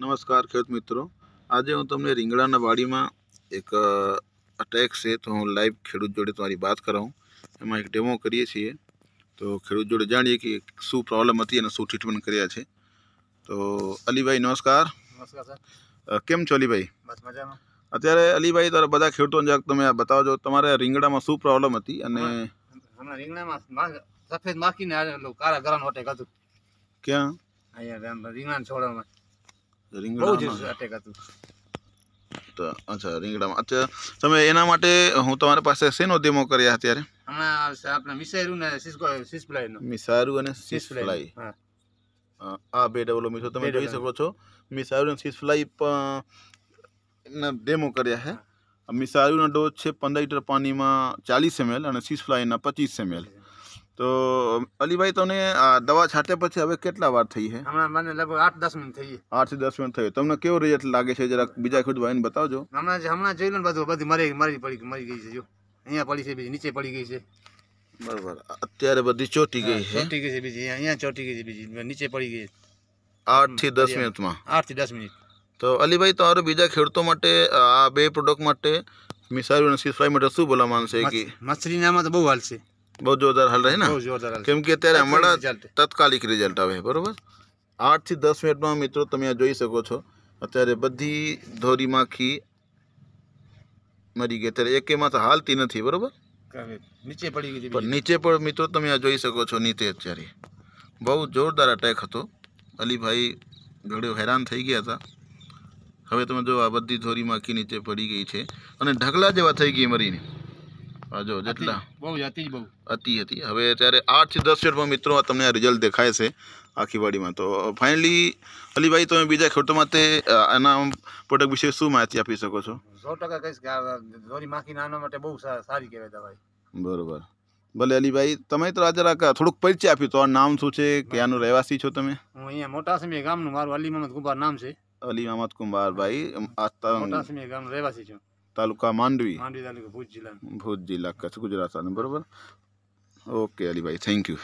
નમસ્કાર ખેડૂત મિત્રો આજે હું તમને રીંગણાના વાડીમાં એક અટેક છે તો હું લાઈવ ખેડૂત જોડે તમારી વાત કરાવું એમાં એક ડેમો કરીએ છીએ તો ખેડૂત જોડે જાણીએ કે શું પ્રોબ્લેમ હતી અને શું ટ્રીટમેન્ટ કર્યા છે તો અલીભાઈ નમસ્કાર કેમ છો અલીભાઈ અત્યારે અલીભાઈ તારા બધા ખેડૂતોને તમે બતાવજો તમારે રીંગણામાં શું પ્રોબ્લેમ હતી અને રીંગણામાં સફેદ માખીને કારા ગરાન હોટે ક્યાં અહીંયા રીંગણા છોડવામાં રીંગણા અટેક અચ્છા રીંગણામાં અચ્છા તમે એના માટે હું તમારી પાસે શેનો ડેમો કર્યા અત્યારે હમણાં આપણે મિસારું ને સિસપ્લાયનો આ બે ડબલો મિત્રો તમે જોઈ શકો છો મિસારું અને સિસપ્લાય ના ડેમો કર્યા છે મિસારુનો ડોઝ છે પંદર લીટર પાણીમાં ચાલીસ એમએલ અને સિસપ્લાયના પચીસ એમએલ તો અલીભાઈ તમને આ દવા છાંટ્યા પછી હવે કેટલા વાર થઈ છે હમણાં મને લગભગ આઠ દસ મિનિટ થઈ આઠ થી દસ મિનિટ થઈ તમને કેવો રિઝલ્ટ લાગે છે જરાક બીજા ખુદ ભાઈને બતાવજો હમણાં હમણાં જોઈ લો બધું બધી મરી મરી પડી મરી ગઈ છે જો અહીંયા પડી છે બીજી નીચે પડી ગઈ છે બરાબર અત્યારે બધી ચોટી ગઈ છે ચોટી ગઈ છે બીજી અહીંયા ચોટી ગઈ છે બીજી નીચે પડી ગઈ આઠ થી દસ મિનિટમાં આઠ થી દસ મિનિટ તો અલીભાઈ તમારે બીજા ખેડૂતો માટે આ બે પ્રોડક્ટ માટે મિસારી અને સીસફાઈ માટે શું બોલા માનશે કે મછલીનામાં તો બહુ હાલ બહુ જોરદાર હાલ રહે ને બહુ કેમ કે અત્યારે હમણાં તત્કાલિક રિઝલ્ટ આવે બરોબર આઠથી દસ મિનિટમાં મિત્રો તમે આ જોઈ શકો છો અત્યારે બધી ધોરી માખી મરી ગઈ અત્યારે એક એમાં તો હાલતી નથી બરાબર નીચે પડી ગઈ પણ નીચે પણ મિત્રો તમે આ જોઈ શકો છો નીચે અત્યારે બહુ જોરદાર અટેક હતો અલીભાઈ ઘડ્યો હેરાન થઈ ગયા હતા હવે તમે જો આ બધી ધોરી માખી નીચે પડી ગઈ છે અને ઢગલા જેવા થઈ ગઈ મરીને જો જેટલા બહુ હતી બહુ અતિ હતી હવે અત્યારે આઠથી દસ મિનિટમાં મિત્રો તમને આ રિઝલ્ટ દેખાય છે આખીવાડીમાં તો ફાઇનલી અલીભાઈ તમે બીજા ખેડૂતો માટે આના પ્રોડક્ટ વિશે શું માહિતી આપી શકો છો સો ટકા કહીશ દોરી માખી નાના માટે બહુ સારી કહેવાય દવાઈ બરોબર ભલે અલીભાઈ તમે તો આજે થોડુંક પરિચય આપ્યું તો આ નામ શું છે ક્યાંનું રહેવાસી છો તમે હું અહીંયા મોટા સમય ગામનું મારું અલી મહમદ કુંભાર નામ છે અલી મહમદ કુંભાર ભાઈ મોટા સમી ગામ રહેવાસી છું તાલુકા માંડવી માંડવી તાલુકા ભુજ જિલ્લા ભુજ જિલ્લા કચ્છ ગુજરાત બરાબર ઓકે અલીભાઈ થેન્ક યુ